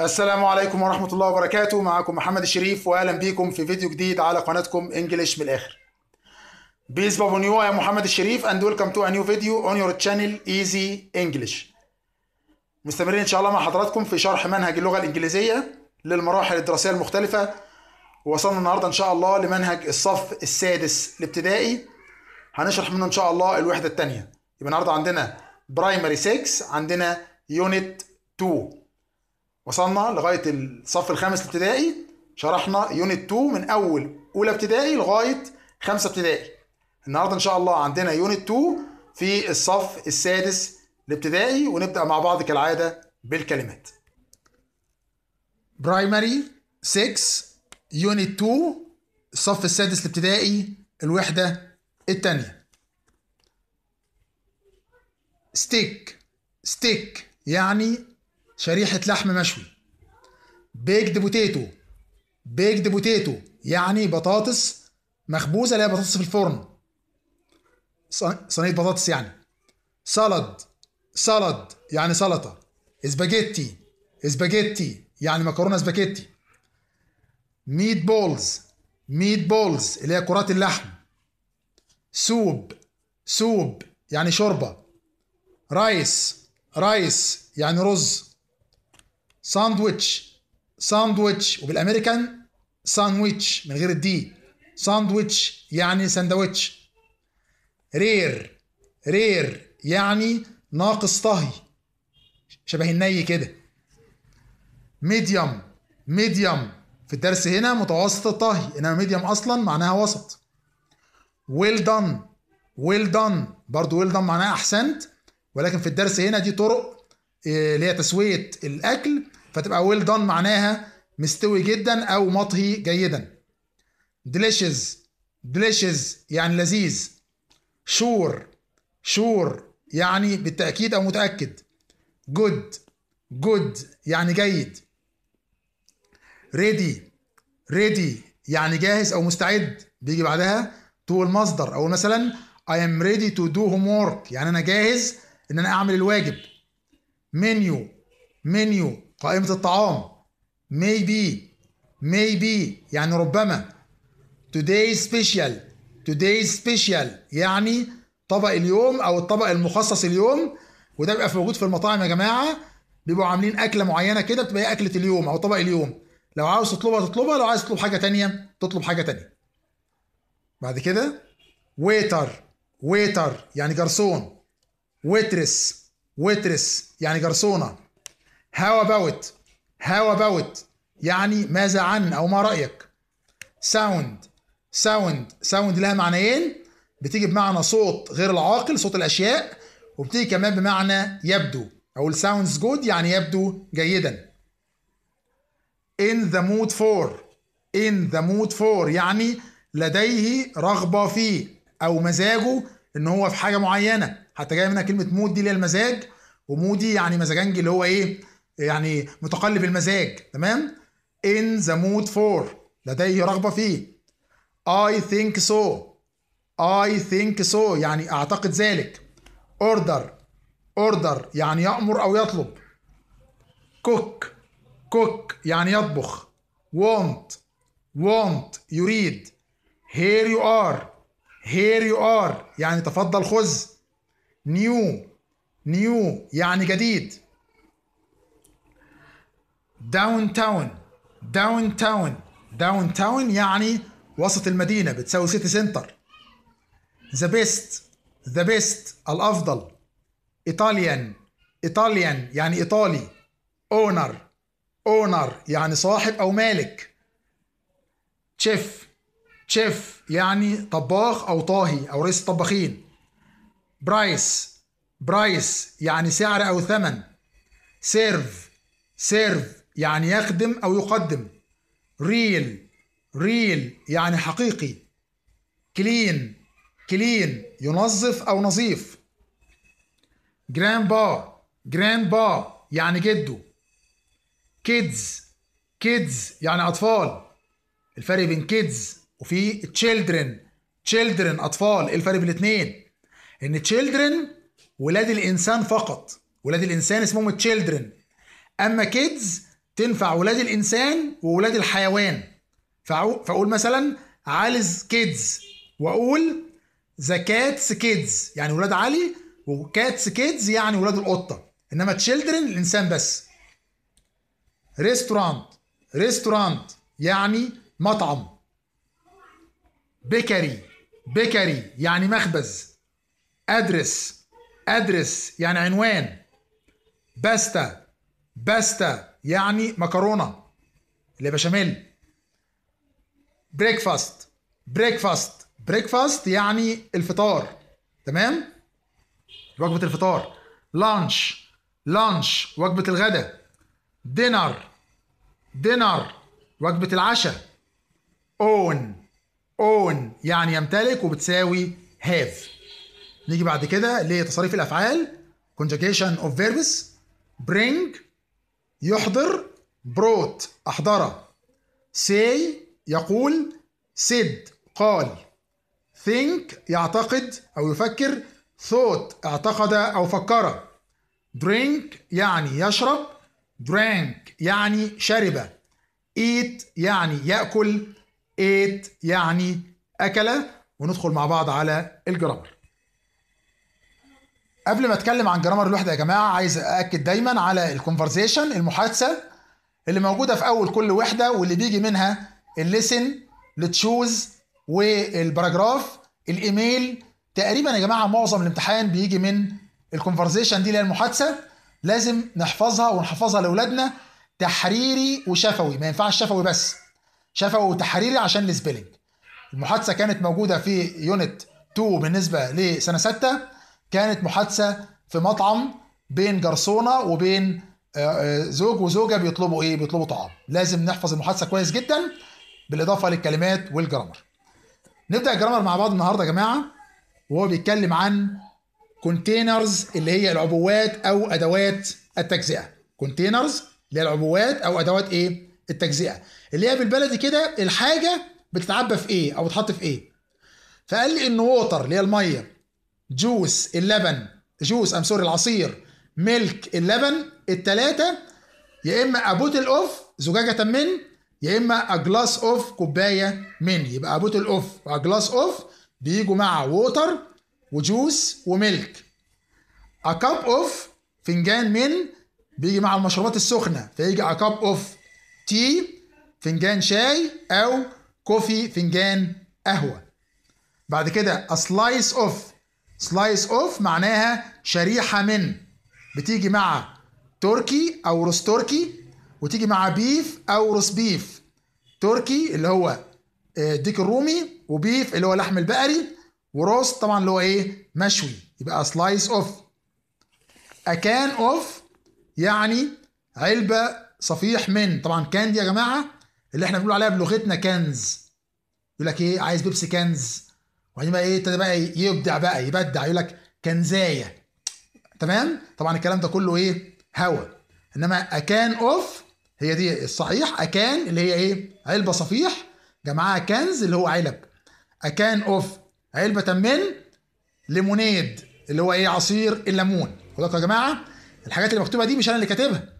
السلام عليكم ورحمة الله وبركاته معكم محمد الشريف وأهلا بيكم في فيديو جديد على قناتكم انجلش من الآخر بيز بابو نيو يا محمد الشريف and welcome to a new video on your channel Easy English مستمرين إن شاء الله مع حضراتكم في شرح منهج اللغة الإنجليزية للمراحل الدراسية المختلفة وصلنا النهاردة إن شاء الله لمنهج الصف السادس الابتدائي هنشرح منه إن شاء الله الوحدة الثانية يبقى النهاردة عندنا برايمري 6 عندنا يونت 2 وصلنا لغايه الصف الخامس الابتدائي شرحنا يونت 2 من اول اولى ابتدائي لغايه خمسه ابتدائي النهارده ان شاء الله عندنا يونت 2 في الصف السادس الابتدائي ونبدا مع بعض كالعاده بالكلمات برايمري 6 يونت 2 الصف السادس الابتدائي الوحده الثانيه ستيك ستيك يعني شريحة لحم مشوي بيكد بوتيتو بيكد بوتيتو يعني بطاطس مخبوزة اللي هي بطاطس في الفرن صينية بطاطس يعني سلد سلد يعني سلطة اسباجيتي اسباجيتي يعني مكرونة اسباجيتي ميت بولز ميت بولز اللي هي كرات اللحم سوب سوب يعني شوربة رايس رايس يعني رز ساندويتش ساندويتش وبالامريكان ساندويتش من غير الدي ساندويتش يعني ساندويتش رير رير يعني ناقص طهي شبه الني كده ميديوم ميديوم في الدرس هنا متوسط الطهي انما ميديوم اصلا معناها وسط ويل دان ويل دان برضه ويل دان معناها احسنت ولكن في الدرس هنا دي طرق آه، اللي هي تسويه الاكل فتبقى ويل دان معناها مستوي جدا او مطهي جيدا delicious delicious يعني لذيذ شور شور يعني بالتأكيد أو متأكد good good يعني جيد ready ready يعني جاهز أو مستعد بيجي بعدها to المصدر أو مثلا I am ready to do homework يعني أنا جاهز إن أنا أعمل الواجب منيو منيو قائمة الطعام maybe maybe يعني ربما today special today special يعني طبق اليوم او الطبق المخصص اليوم وده بيبقى في موجود في المطاعم يا جماعه بيبقوا عاملين اكله معينه كده بتبقى هي اكله اليوم او طبق اليوم لو عاوز تطلبها تطلبها لو عايز تطلب حاجه تانية تطلب حاجه تانية بعد كده ويتر ويتر يعني جرسون ويترس ويترس يعني جرسونة هاو اباوت هاو اباوت يعني ماذا عن أو ما رأيك ساوند ساوند ساوند لها معنيين بتيجي بمعنى صوت غير العاقل صوت الأشياء وبتيجي كمان بمعنى يبدو أو الساوندز جود يعني يبدو جيدا in the mood for in the mood for يعني لديه رغبة فيه أو مزاجه ان هو في حاجه معينه حتى جايه منها كلمه مود دي اللي هي المزاج ومودي يعني مزاجنجي اللي هو ايه يعني متقلب المزاج تمام in the mood for لديه رغبه فيه I think so I think so يعني اعتقد ذلك order order يعني يأمر او يطلب cook cook يعني يطبخ want want يريد here you are هير يو ار يعني تفضل خذ نيو نيو يعني جديد داون تاون داون تاون داون تاون يعني وسط المدينه بتساوي سيتي سنتر ذا بيست ذا بيست الافضل ايطاليان ايطاليان يعني ايطالي اونر اونر يعني صاحب او مالك Chef شيف يعني طباخ أو طاهي أو رئيس الطباخين برايس برايس يعني سعر أو ثمن سيرف سيرف يعني يخدم أو يقدم ريل ريل يعني حقيقي كلين كلين ينظف أو نظيف جراند با جراند با يعني جده كيدز كيدز يعني أطفال الفرق بين كيدز وفي تشيلدرن تشيلدرن اطفال ايه الفرق بين الاثنين ان تشيلدرن ولاد الانسان فقط ولاد الانسان اسمهم تشيلدرن اما كيدز تنفع ولاد الانسان وولاد الحيوان فاقول مثلا عالز كيدز واقول ذا كاتس كيدز يعني ولاد علي وكاتس كيدز يعني ولاد القطه انما تشيلدرن الانسان بس ريستورانت ريستورانت يعني مطعم بيكري بيكري يعني مخبز ادرس ادرس يعني عنوان باستا باستا يعني مكرونه اللي بشاميل بريكفاست بريكفاست بريكفاست يعني الفطار تمام وجبه الفطار لانش لانش وجبه الغداء دينر دينر وجبه العشاء اون own يعني يمتلك وبتساوي have. نيجي بعد كده لتصاريف الافعال conjugation of verbs bring يحضر brought احضره say يقول said قال think يعتقد او يفكر thought اعتقد او فكر drink يعني يشرب drank يعني شرب eat يعني ياكل ايت يعني أكل وندخل مع بعض على الجرامر قبل ما اتكلم عن جرامر الوحده يا جماعه عايز ااكد دايما على الكونفرزيشن المحادثه اللي موجوده في اول كل وحده واللي بيجي منها الليسن التشوز والباراجراف الايميل تقريبا يا جماعه معظم الامتحان بيجي من الكونفرزيشن دي اللي هي المحادثه لازم نحفظها ونحفظها لاولادنا تحريري وشفوي ما ينفعش شفوي بس شفوي وتحريري عشان السبيلنج المحادثه كانت موجوده في يونت 2 بالنسبه لسنه 6 كانت محادثه في مطعم بين جرسونه وبين آه، آه، زوج وزوجه بيطلبوا ايه بيطلبوا طعام لازم نحفظ المحادثه كويس جدا بالاضافه للكلمات والجرامر نبدا الجرامر مع بعض النهارده يا جماعه وهو بيتكلم عن كونتينرز اللي هي العبوات او ادوات التجزئه كونتينرز اللي هي العبوات او ادوات ايه التجزئه اللي هي بالبلدي كده الحاجه بتتعبى في ايه او بتتحط في ايه فقال لي ان ووتر اللي هي الميه جوس اللبن جوس ام سوري العصير ملك اللبن الثلاثه يا اما ابوت الاوف زجاجه من يا اما اجلاس اوف كوبايه من يبقى ابوت الاوف واجلاس اوف بيجوا مع ووتر وجوس وملك كاب اوف فنجان من بيجي مع المشروبات السخنه فيجي ا كاب اوف تي فنجان شاي أو كوفي فنجان قهوة بعد كده سلايس اوف سلايس اوف معناها شريحة من بتيجي مع تركي أو روس تركي وتيجي مع بيف أو روس بيف تركي اللي هو آه، ديك الرومي وبيف اللي هو لحم البقري وروست طبعا اللي هو ايه مشوي يبقى سلايس اوف اكان اوف يعني علبه صفيح من طبعا كان دي يا جماعه اللي احنا بنقول عليها بلغتنا كنز يقول لك ايه عايز بيبسي كنز وبعدين بقى ايه ابتدى بقى يبدع بقى يبدع يقول لك كنزايه تمام طبعا الكلام ده كله ايه هوا انما اكان اوف هي دي الصحيح اكان اللي هي ايه علبه صفيح جمعها كنز اللي هو علب اكان اوف علبه من ليمونيد اللي هو ايه عصير الليمون خدوا يا جماعه الحاجات اللي مكتوبه دي مش انا اللي كاتبها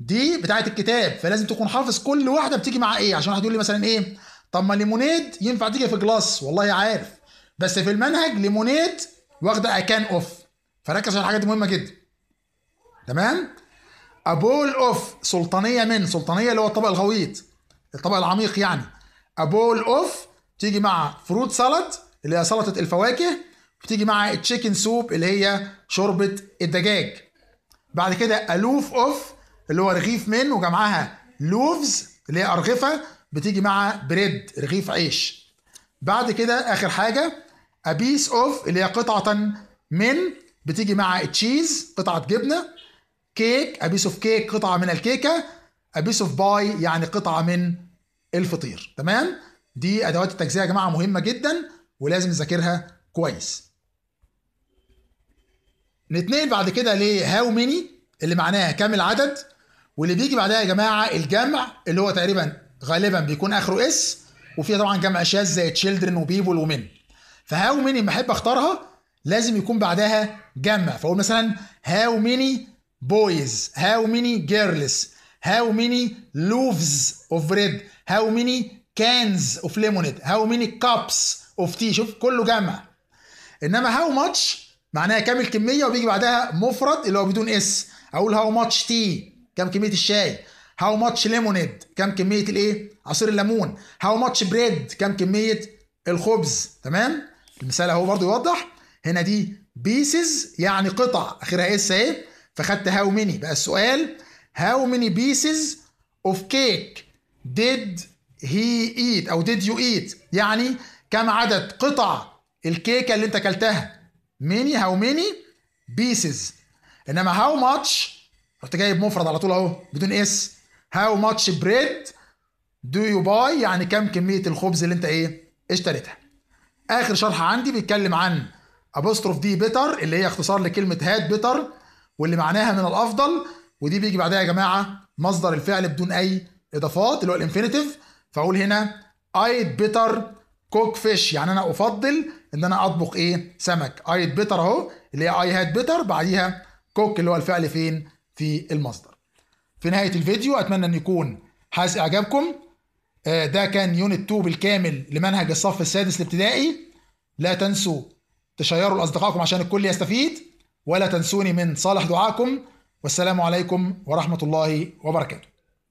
دي بتاعه الكتاب فلازم تكون حافظ كل واحده بتيجي مع ايه عشان واحد يقول لي مثلا ايه طب ما ليمونيد ينفع تيجي في جلاس والله عارف بس في المنهج ليمونيد واخده اكان اوف فركز على الحاجات دي مهمه جدا تمام ابول اوف سلطانيه من سلطانيه اللي هو الطبق الغويط الطبق العميق يعني ابول اوف تيجي مع فروت سالاد اللي هي سلطه الفواكه بتيجي مع تشيكن سوب اللي هي شوربه الدجاج بعد كده الوف اوف اللي هو رغيف من وجمعها لوفز اللي هي ارغفه بتيجي مع بريد رغيف عيش بعد كده اخر حاجه ابيس اوف اللي هي قطعه من بتيجي مع تشيز قطعه جبنه كيك ابيس اوف كيك قطعه من الكيكه ابيس اوف باي يعني قطعه من الفطير تمام دي ادوات التجزئه يا جماعه مهمه جدا ولازم نذاكرها كويس نتنقل بعد كده لهاو ميني اللي معناها كام العدد واللي بيجي بعدها يا جماعه الجمع اللي هو تقريبا غالبا بيكون اخره اس وفيها طبعا جمع شاذ زي تشيلدرن وبيبل ومن فهاو ميني بحب احب اختارها لازم يكون بعدها جمع فاقول مثلا هاو ميني بويز هاو ميني جيرلز هاو ميني لوفز اوف بريد هاو ميني كانز اوف ليمونيد هاو ميني كابس اوف تي شوف كله جمع انما هاو ماتش معناها كامل كميه وبيجي بعدها مفرد اللي هو بدون اس اقول هاو ماتش تي كم كميه الشاي هاو ماتش ليمونيد كم كميه الايه عصير الليمون هاو ماتش بريد كم كميه الخبز تمام المثال اهو برضو يوضح هنا دي بيسز يعني قطع اخرها اس ايه اهي فخدت هاو ميني بقى السؤال هاو ميني بيسز اوف كيك ديد هي ايت او ديد يو ايت يعني كم عدد قطع الكيكه اللي انت اكلتها ميني هاو ميني بيسز انما هاو ماتش رحت جايب مفرد على طول اهو بدون اس هاو ماتش بريد دو يو باي يعني كم كميه الخبز اللي انت ايه اشتريتها اخر شرح عندي بيتكلم عن ابوستروف دي بيتر اللي هي اختصار لكلمه هات بيتر واللي معناها من الافضل ودي بيجي بعدها يا جماعه مصدر الفعل بدون اي اضافات اللي هو الانفينيتيف فاقول هنا ايد بيتر كوك فيش يعني انا افضل ان انا اطبخ ايه سمك ايد بيتر اهو اللي هي اي هاد بيتر بعديها كوك اللي هو الفعل فين في المصدر في نهاية الفيديو أتمنى أن يكون حاس إعجابكم آه، ده كان يونت 2 بالكامل لمنهج الصف السادس الابتدائي لا تنسوا تشيروا لأصدقائكم عشان الكل يستفيد ولا تنسوني من صالح دعاكم والسلام عليكم ورحمة الله وبركاته